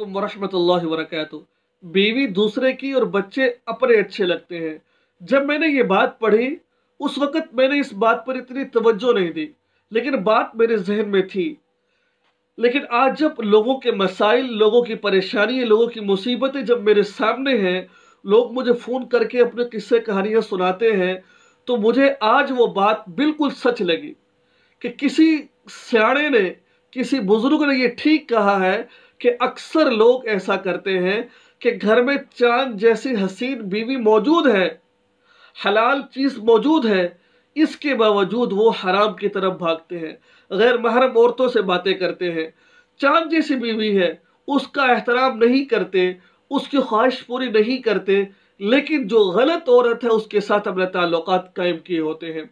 वरहमतुल्लाहि बीवी दूसरे की और बच्चे अपने अच्छे लगते हैं जब मैंने ये बात पढ़ी उस वक़्त मैंने इस बात पर इतनी तवज्जो नहीं दी लेकिन बात मेरे जहन में थी लेकिन आज जब लोगों के मसाइल लोगों की परेशानी लोगों की मुसीबतें जब मेरे सामने हैं लोग मुझे फ़ोन करके अपने किस्से कहानियाँ सुनाते हैं तो मुझे आज वो बात बिल्कुल सच लगी कि किसी सियाणे ने किसी बुज़ुर्ग ने यह ठीक कहा है कि अक्सर लोग ऐसा करते हैं कि घर में चांद जैसी हसीन बीवी मौजूद है हलाल चीज़ मौजूद है इसके बावजूद वो हराम की तरफ भागते हैं गैर महरम औरतों से बातें करते हैं चांद जैसी बीवी है उसका एहतराम नहीं करते उसकी ख्वाहिश पूरी नहीं करते लेकिन जो गलत औरत है उसके साथ अपने ताल्लुक कायम किए होते हैं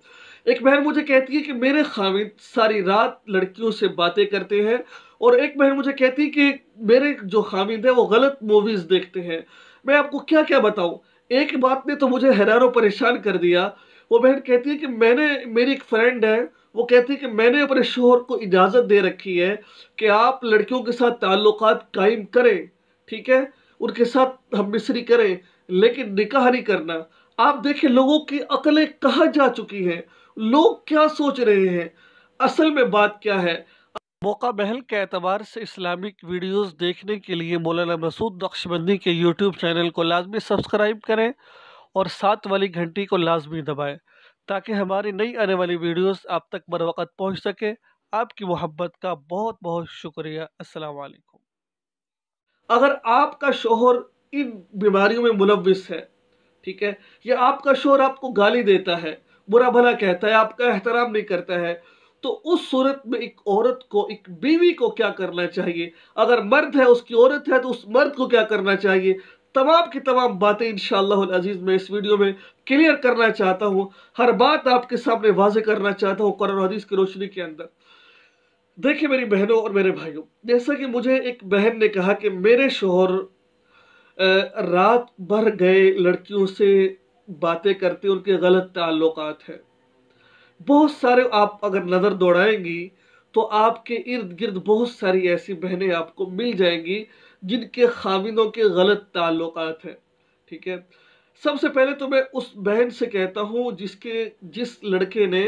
एक बहन मुझे कहती है कि मेरे खामिद सारी रात लड़कियों से बातें करते हैं और एक बहन मुझे कहती कि मेरे जो हामिद है वो गलत मूवीज़ देखते हैं मैं आपको क्या क्या बताऊँ एक बात ने तो मुझे हैरान और परेशान कर दिया वो बहन कहती है कि मैंने मेरी एक फ्रेंड है वो कहती है कि मैंने अपने शोहर को इजाज़त दे रखी है कि आप लड़कियों के साथ ताल्लुक कायम करें ठीक है उनके साथ हम मिसरी करें लेकिन निकाह नहीं करना आप देखें लोगों की अकलें कहाँ जा चुकी हैं लोग क्या सोच रहे हैं असल में बात क्या है मौका महल के अतबार से इस्लामिक वीडियोस देखने के लिए मौलाना मसूद नक्शबंदी के यूट्यूब चैनल को लाजमी सब्सक्राइब करें और साथ वाली घंटी को लाजमी दबाएं ताकि हमारी नई आने वाली वीडियोस आप तक बर वक्त पहुँच सके आपकी मोहब्बत का बहुत बहुत शुक्रिया असलकुम अगर आपका शोहर इन बीमारियों में मुलविस है ठीक है या आपका शोहर आपको गाली देता है बुरा भला कहता है आपका एहतराम नहीं करता है तो उस सूरत में एक औरत को एक बीवी को क्या करना चाहिए अगर मर्द है उसकी औरत है तो उस मर्द को क्या करना चाहिए तमाम की तमाम बातें इन अजीज़ मैं इस वीडियो में क्लियर करना चाहता हूँ हर बात आपके सामने वाजे करना चाहता हूँ कुरान हदीस की रोशनी के अंदर देखिए मेरी बहनों और मेरे भाइयों जैसा कि मुझे एक बहन ने कहा कि मेरे शोहर रात भर गए लड़कियों से बातें करते उनके गलत ताल्लुकात हैं बहुत सारे आप अगर नज़र दौड़ाएंगी तो आपके इर्द गिर्द बहुत सारी ऐसी बहनें आपको मिल जाएंगी जिनके खामिदों के गलत ताल्लुक हैं ठीक है सबसे पहले तो मैं उस बहन से कहता हूँ जिसके जिस लड़के ने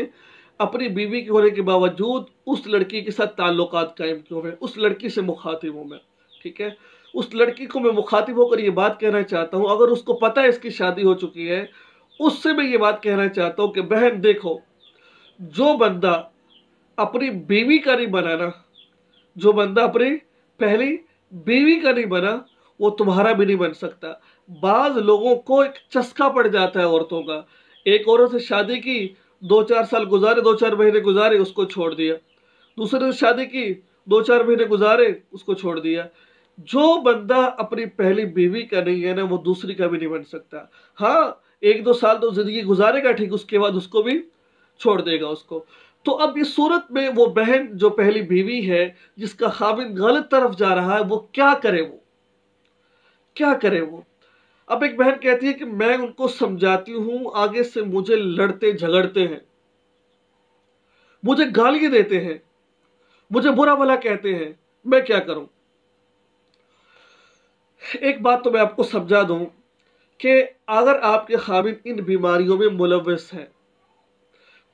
अपनी बीवी के होने के बावजूद उस लड़की के साथ ताल्लुक कायम किए हैं उस लड़की से मुखातिब हूँ मैं ठीक है उस लड़की को मैं मुखातिब होकर ये बात कहना चाहता हूँ अगर उसको पता है इसकी शादी हो चुकी है उससे मैं ये बात कहना चाहता हूँ कि बहन देखो जो बंदा अपनी बीवी का नहीं बना ना जो बंदा अपनी पहली बीवी का नहीं बना वो तुम्हारा भी नहीं बन सकता बाज लोगों को एक चस्का पड़ जाता है औरतों का एक औरत से शादी की दो चार साल गुजारे दो चार महीने गुजारे उसको छोड़ दिया दूसरे से शादी की दो चार महीने गुजारे उसको छोड़ दिया जो बंदा अपनी पहली बीवी का नहीं है ना वो दूसरी का भी नहीं बन सकता हाँ एक दो साल तो ज़िंदगी गुजारेगा ठीक उसके बाद उसको भी छोड़ देगा उसको तो अब इस सूरत में वो बहन जो पहली बीवी है जिसका खाविन गलत तरफ जा रहा है वो क्या करे वो क्या करे वो अब एक बहन कहती है कि मैं उनको समझाती हूं आगे से मुझे लड़ते झगड़ते हैं मुझे गाली देते हैं मुझे बुरा भला कहते हैं मैं क्या करूं एक बात तो मैं आपको समझा दूं कि अगर आपके खामिन इन बीमारियों में मुलविस हैं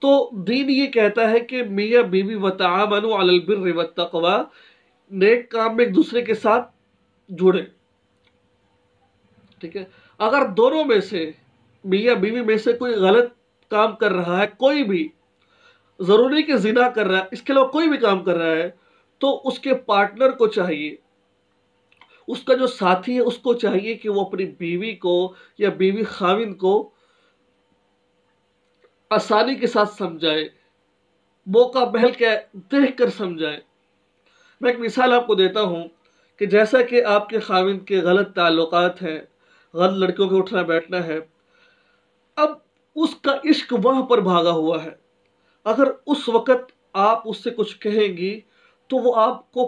तो दीन ये कहता है कि मियाँ बीवी वतामबिर अलबिर वतवा नेक काम में एक दूसरे के साथ जुड़े ठीक है अगर दोनों में से मियाँ बीवी में से कोई गलत काम कर रहा है कोई भी ज़रूरी कि जिना कर रहा है इसके अलावा कोई भी काम कर रहा है तो उसके पार्टनर को चाहिए उसका जो साथी है उसको चाहिए कि वो अपनी बीवी को या बीवी खाविंद को आसानी के साथ समझाए मौका महल के देख कर समझाए मैं एक मिसाल आपको देता हूँ कि जैसा कि आपके खाविन के गलत ताल्लुक हैं गलत लड़कियों के उठना बैठना है अब उसका इश्क वहाँ पर भागा हुआ है अगर उस वक़्त आप उससे कुछ कहेंगी तो वो आपको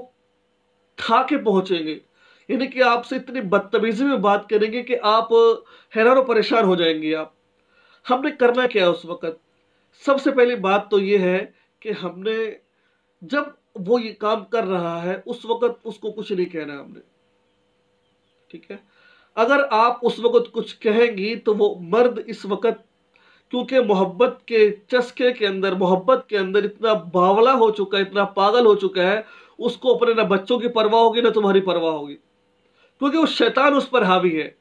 खा के पहुँचेंगे यानी कि आपसे इतनी बदतमीज़ी में बात करेंगे कि आप हैरान और परेशान हो जाएंगे आप हमने करना क्या है उस वक़्त सबसे पहली बात तो ये है कि हमने जब वो ये काम कर रहा है उस वक़्त उसको कुछ नहीं कहना हमने ठीक है अगर आप उस वक़्त कुछ कहेंगी तो वो मर्द इस वक़्त क्योंकि मोहब्बत के चस्के के अंदर मोहब्बत के अंदर इतना बावला हो चुका है इतना पागल हो चुका है उसको अपने ना बच्चों की परवाह होगी ना तुम्हारी परवाह होगी क्योंकि वो शैतान उस पर हावी है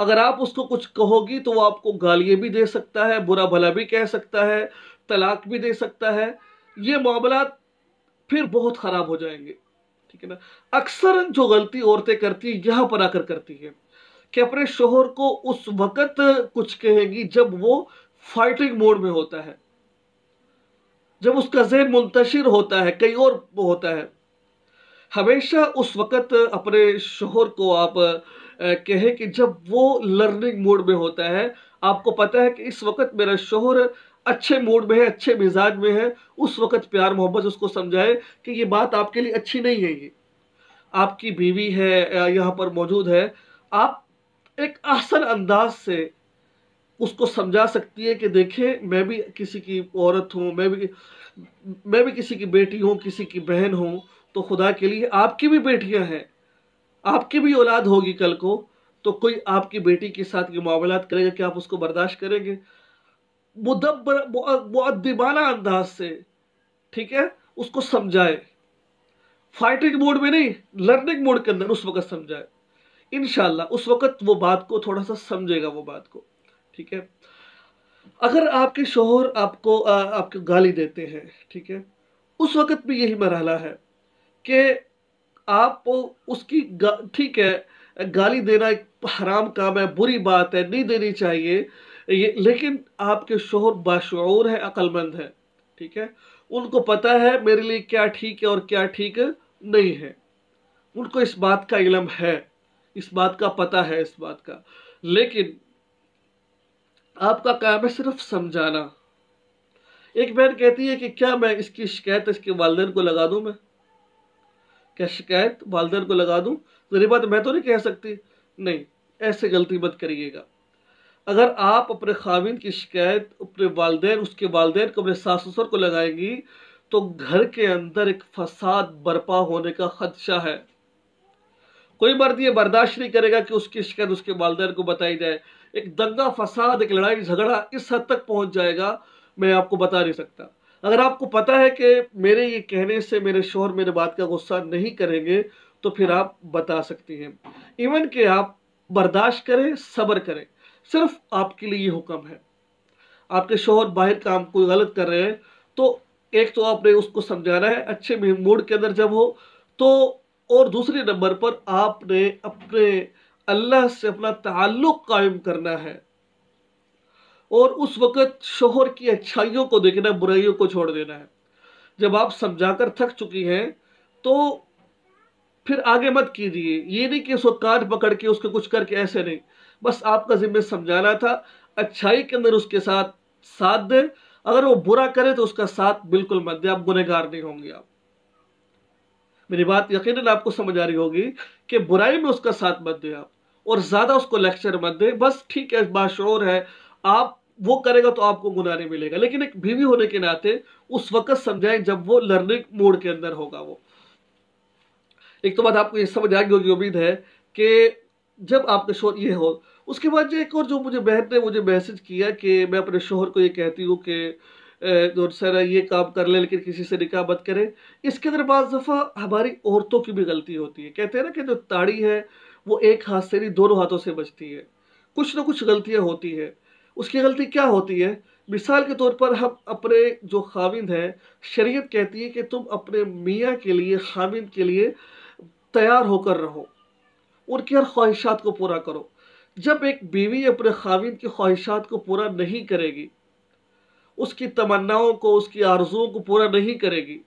अगर आप उसको कुछ कहोगी तो वो आपको गालियाँ भी दे सकता है बुरा भला भी कह सकता है तलाक भी दे सकता है ये मामला फिर बहुत ख़राब हो जाएंगे ठीक है ना अक्सर जो गलती औरतें करती है यहाँ पर आकर करती है कि अपने शोहर को उस वक़्त कुछ कहेगी जब वो फाइटिंग मोड में होता है जब उसका जहन मुंतशिर होता है कई और होता है हमेशा उस वक़्त अपने शोहर को आप कहे कि जब वो लर्निंग मोड में होता है आपको पता है कि इस वक्त मेरा शोहर अच्छे मूड में है अच्छे मिजाज में है उस वक्त प्यार मोहब्बत उसको समझाए कि ये बात आपके लिए अच्छी नहीं है ये आपकी बीवी है यहाँ पर मौजूद है आप एक आसन अंदाज से उसको समझा सकती है कि देखें मैं भी किसी की औरत हूँ मैं भी मैं भी किसी की बेटी हूँ किसी की बहन हूँ तो खुदा के लिए आपकी भी बेटियाँ हैं आपकी भी औलाद होगी कल को तो कोई आपकी बेटी के साथ ये मामला करेगा कि आप उसको बर्दाश्त करेंगे मुदब्बर मुद्दिबाना अंदाज से ठीक है उसको समझाए फाइटिंग मोड में नहीं लर्निंग मोड के अंदर उस वक्त समझाए इन उस वक्त वो बात को थोड़ा सा समझेगा वो बात को ठीक है अगर आपके शोहर आपको आ, आपको गाली देते हैं ठीक है उस वक्त भी यही मरहला है कि आप उसकी ठीक है गाली देना एक हराम काम है बुरी बात है नहीं देनी चाहिए ये लेकिन आपके शोहर बाशर है अक्लमंद है ठीक है उनको पता है मेरे लिए क्या ठीक है और क्या ठीक नहीं है उनको इस बात का इलम है इस बात का पता है इस बात का लेकिन आपका काम है सिर्फ समझाना एक बहन कहती है कि क्या मैं इसकी शिकायत इसके वालदेन को लगा दूं मैं क्या शिकायत वालदेन को लगा दूँ जरी बात मैं तो नहीं कह सकती नहीं ऐसे गलती मत करिएगा अगर आप अपने खाविन की शिकायत अपने वालदे उसके वालदेन को अपने सास ससुर को लगाएंगी तो घर के अंदर एक फसाद बर्पा होने का खदशा है कोई मर्द ये बर्दाश्त नहीं करेगा कि उसकी शिकायत उसके वालदेन को बताई जाए एक दंगा फसाद एक लड़ाई झगड़ा इस हद तक पहुंच जाएगा मैं आपको बता नहीं सकता अगर आपको पता है कि मेरे ये कहने से मेरे शोहर मेरे बात का गुस्सा नहीं करेंगे तो फिर आप बता सकती हैं इवन के आप बर्दाश्त करें सब्र करें सिर्फ आपके लिए ये हुक्म है आपके शोहर बाहर काम कोई गलत कर रहे हैं तो एक तो आपने उसको समझाना है अच्छे मूड के अंदर जब हो तो और दूसरे नंबर पर आपने अपने अल्लाह से अपना ताल्लुक़ कायम करना है और उस वक़्त शोहर की अच्छाइयों को देखना बुराइयों को छोड़ देना है जब आप समझाकर थक चुकी हैं तो फिर आगे मत कीजिए ये नहीं कि उसको कान पकड़ के उसको कुछ करके ऐसे नहीं बस आपका जिम्मे समझाना था अच्छाई के अंदर उसके साथ साथ दें अगर वो बुरा करे तो उसका साथ बिल्कुल मत दें आप गुनहगार नहीं होंगे आप मेरी बात यकीनन आपको समझ आ रही होगी कि बुराई में उसका साथ मत दें आप और ज़्यादा उसको लेक्चर मत दें बस ठीक है बाशोर है आप वो करेगा तो आपको गुना नहीं मिलेगा लेकिन एक बीवी होने के नाते उस वक्त समझाएं जब वो लर्निंग मोड के अंदर होगा वो एक तो बात आपको ये समझ आएगी गई होगी उम्मीद है कि जब आपका शोर ये हो उसके बाद जो एक और जो मुझे बहन ने मुझे मैसेज किया कि मैं अपने शोहर को ये कहती हूँ कि सर ये काम कर ले लेकिन किसी से निकाह मत करें इसके अंदर बाद दफ़ा हमारी औरतों की भी गलती होती है कहते हैं ना कि जो ताड़ी है वो एक हाथ से नहीं दोनों हाथों से बचती है कुछ ना कुछ गलतियाँ होती हैं उसकी गलती क्या होती है मिसाल के तौर पर हम अपने जो खाविंद हैं शरीयत कहती है कि तुम अपने मियाँ के लिए खाविंद के लिए तैयार होकर रहो उनकी हर ख्वाहिशात को पूरा करो जब एक बीवी अपने खाविंद की ख्वाहिशात को पूरा नहीं करेगी उसकी तमन्नाओं को उसकी आरजुओं को पूरा नहीं करेगी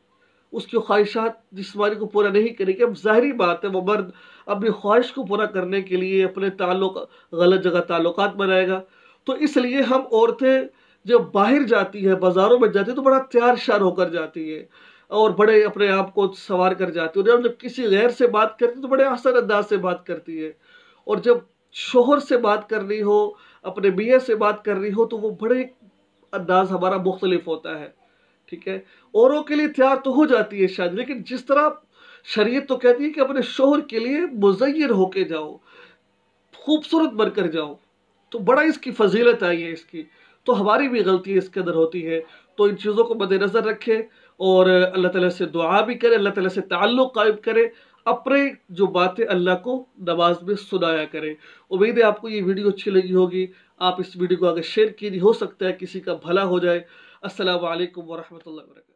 उसकी ख्वाहिशात जिसमानी को पूरा नहीं करेगी अब ज़ाहरी बात है वो मर्द अपनी ख्वाहिश को पूरा करने के लिए अपने ताल्लुक गलत जगह ताल्लुक बनाएगा तो इसलिए हम औरतें जब बाहर जाती हैं बाज़ारों में जाती है तो बड़ा त्यार शार होकर जाती है और बड़े अपने आप को सवार कर जाती है और जब जब किसी गैर से बात करती है तो बड़े आसान अंदाज से बात करती है और जब शोहर से बात करनी हो अपने मियाँ से बात करनी हो तो वो बड़े अंदाज हमारा मुख्तलिफ होता है ठीक है औरों के लिए तैयार तो हो जाती है शायद लेकिन जिस तरह शरीयत तो कहती है कि अपने शोहर के लिए मुजैर होके जाओ खूबसूरत बनकर जाओ तो बड़ा इसकी फजीलत आई है इसकी तो हमारी भी गलती इसके अंदर होती है तो इन चीज़ों को मद्नज़र रखें और अल्लाह ताला से दुआ भी करें अल्लाह ताला से ताल्लुक़ कायम करें अपने जो बातें अल्लाह को नमाज में सुनाया करें उम्मीद है आपको ये वीडियो अच्छी लगी होगी आप इस वीडियो को आगे शेयर कीजिए हो सकता है किसी का भला हो जाए असल वरहमल वर्क